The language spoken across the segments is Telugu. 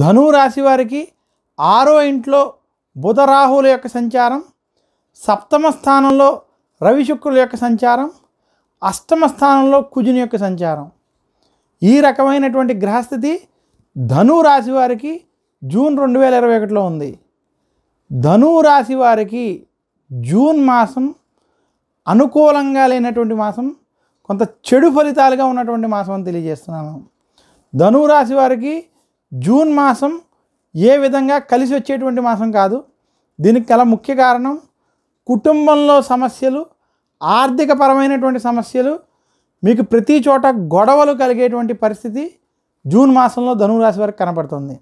ధనువు రాశి వారికి ఆరో ఇంట్లో బుధరాహుల యొక్క సంచారం సప్తమ స్థానంలో రవిశుక్రుల యొక్క సంచారం అష్టమ స్థానంలో కుజుని యొక్క సంచారం ఈ రకమైనటువంటి గ్రహస్థితి ధను రాశి వారికి జూన్ రెండు వేల ఇరవై ఒకటిలో ఉంది ధను రాశి వారికి జూన్ మాసం అనుకూలంగా లేనటువంటి మాసం కొంత చెడు ఫలితాలుగా ఉన్నటువంటి మాసం అని తెలియజేస్తున్నాను రాశి వారికి జూన్ మాసం ఏ విధంగా కలిసి వచ్చేటువంటి మాసం కాదు దీనికి గల ముఖ్య కారణం కుటుంబంలో సమస్యలు ఆర్థికపరమైనటువంటి సమస్యలు మీకు ప్రతి చోట గొడవలు కలిగేటువంటి పరిస్థితి జూన్ మాసంలో ధనురాశి వరకు కనపడుతుంది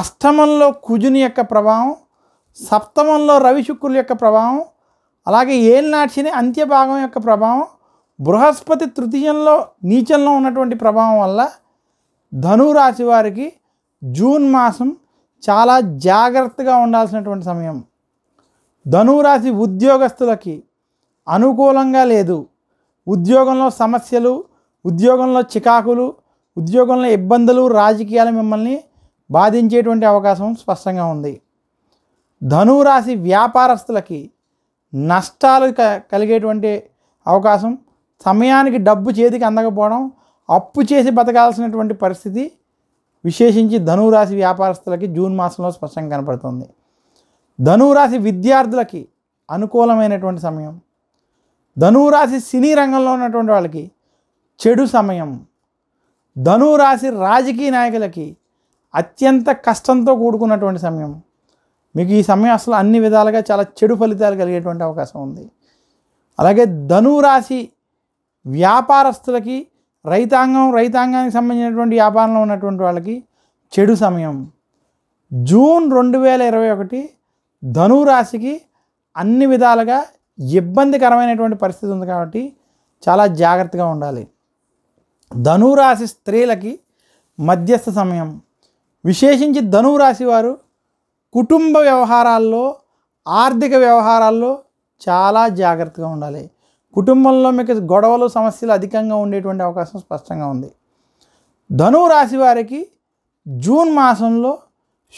అష్టమంలో కుజుని యొక్క ప్రభావం సప్తమంలో రవి శుక్రుల యొక్క ప్రభావం అలాగే ఏల్నాటిని అంత్యభాగం యొక్క ప్రభావం బృహస్పతి తృతీయంలో నీచంలో ఉన్నటువంటి ప్రభావం వల్ల ధనురాశి వారికి జూన్ మాసం చాలా జాగ్రత్తగా ఉండాల్సినటువంటి సమయం ధనురాశి ఉద్యోగస్తులకి అనుకూలంగా లేదు ఉద్యోగంలో సమస్యలు ఉద్యోగంలో చికాకులు ఉద్యోగంలో ఇబ్బందులు రాజకీయాలు మిమ్మల్ని బాధించేటువంటి అవకాశం స్పష్టంగా ఉంది ధనురాశి వ్యాపారస్తులకి నష్టాలు కలిగేటువంటి అవకాశం సమయానికి డబ్బు చేతికి అందకపోవడం అప్పు చేసి బతకాల్సినటువంటి పరిస్థితి విశేషించి ధనురాశి వ్యాపారస్తులకి జూన్ మాసంలో స్పష్టంగా కనపడుతుంది ధనురాశి విద్యార్థులకి అనుకూలమైనటువంటి సమయం ధనురాశి సినీ రంగంలో ఉన్నటువంటి వాళ్ళకి చెడు సమయం ధనురాశి రాజకీయ నాయకులకి అత్యంత కష్టంతో కూడుకున్నటువంటి సమయం మీకు ఈ సమయం అసలు అన్ని విధాలుగా చాలా చెడు ఫలితాలు కలిగేటువంటి అవకాశం ఉంది అలాగే ధనురాశి వ్యాపారస్తులకి రైతాంగం రైతాంగానికి సంబంధించినటువంటి వ్యాపారంలో ఉన్నటువంటి వాళ్ళకి చెడు సమయం జూన్ రెండు వేల ఇరవై ఒకటి ధనురాశికి అన్ని విధాలుగా ఇబ్బందికరమైనటువంటి పరిస్థితి ఉంది కాబట్టి చాలా జాగ్రత్తగా ఉండాలి ధనురాశి స్త్రీలకి మధ్యస్థ సమయం విశేషించి ధనురాశి వారు కుటుంబ వ్యవహారాల్లో ఆర్థిక వ్యవహారాల్లో చాలా జాగ్రత్తగా ఉండాలి కుటుంబంలో మీకు గొడవలు సమస్యలు అధికంగా ఉండేటువంటి అవకాశం స్పష్టంగా ఉంది ధనువు రాశి వారికి జూన్ మాసంలో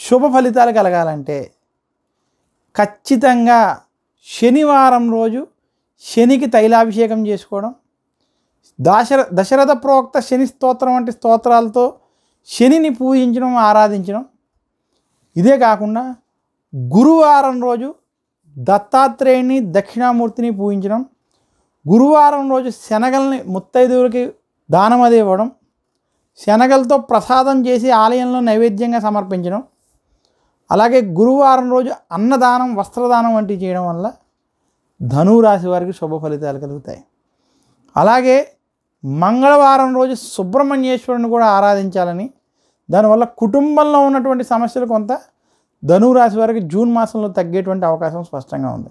శుభ ఫలితాలు కలగాలంటే ఖచ్చితంగా శనివారం రోజు శనికి తైలాభిషేకం చేసుకోవడం దాశర దశరథ ప్రోక్త శని స్తోత్రం వంటి స్తోత్రాలతో శనిని పూజించడం ఆరాధించడం ఇదే కాకుండా గురువారం రోజు దత్తాత్రేయుని దక్షిణామూర్తిని పూజించడం గురువారం రోజు శనగల్ని ముత్తైదువులకి దానం అది ఇవ్వడం శనగలతో ప్రసాదం చేసి ఆలయంలో నైవేద్యంగా సమర్పించడం అలాగే గురువారం రోజు అన్నదానం వస్త్రదానం వంటివి చేయడం వల్ల ధనురాశి వారికి శుభ ఫలితాలు కలుగుతాయి అలాగే మంగళవారం రోజు సుబ్రహ్మణ్యేశ్వరుని కూడా ఆరాధించాలని దానివల్ల కుటుంబంలో ఉన్నటువంటి సమస్యలు కొంత ధనురాశి వారికి జూన్ మాసంలో తగ్గేటువంటి అవకాశం స్పష్టంగా ఉంది